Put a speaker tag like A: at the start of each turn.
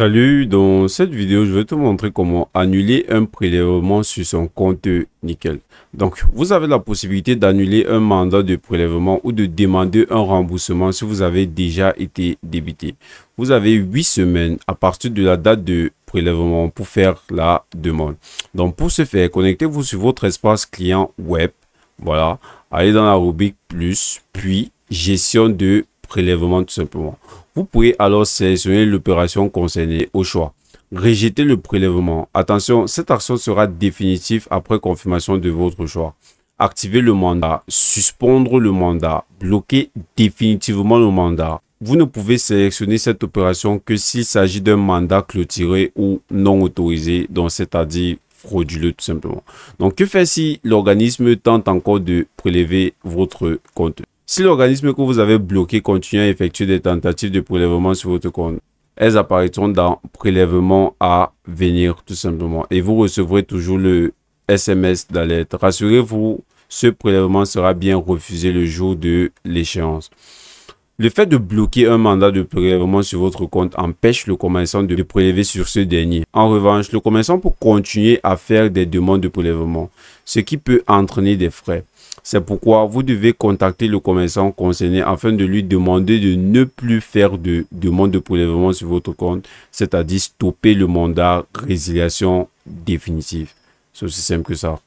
A: Salut, dans cette vidéo, je vais te montrer comment annuler un prélèvement sur son compte Nickel. Donc, vous avez la possibilité d'annuler un mandat de prélèvement ou de demander un remboursement si vous avez déjà été débité. Vous avez 8 semaines à partir de la date de prélèvement pour faire la demande. Donc, pour ce faire, connectez-vous sur votre espace client web. Voilà, allez dans la rubrique plus, puis gestion de prélèvement tout simplement. Vous pouvez alors sélectionner l'opération concernée au choix. Rejeter le prélèvement. Attention, cette action sera définitive après confirmation de votre choix. Activer le mandat, suspendre le mandat, bloquer définitivement le mandat. Vous ne pouvez sélectionner cette opération que s'il s'agit d'un mandat clôturé ou non autorisé, donc c'est-à-dire frauduleux tout simplement. Donc que faire si l'organisme tente encore de prélever votre compte si l'organisme que vous avez bloqué continue à effectuer des tentatives de prélèvement sur votre compte, elles apparaîtront dans prélèvement à venir tout simplement et vous recevrez toujours le SMS d'alerte. Rassurez-vous, ce prélèvement sera bien refusé le jour de l'échéance. Le fait de bloquer un mandat de prélèvement sur votre compte empêche le commerçant de prélever sur ce dernier. En revanche, le commerçant peut continuer à faire des demandes de prélèvement, ce qui peut entraîner des frais. C'est pourquoi vous devez contacter le commerçant concerné afin de lui demander de ne plus faire de demande de prélèvement sur votre compte, c'est-à-dire stopper le mandat résiliation définitive. C'est aussi simple que ça.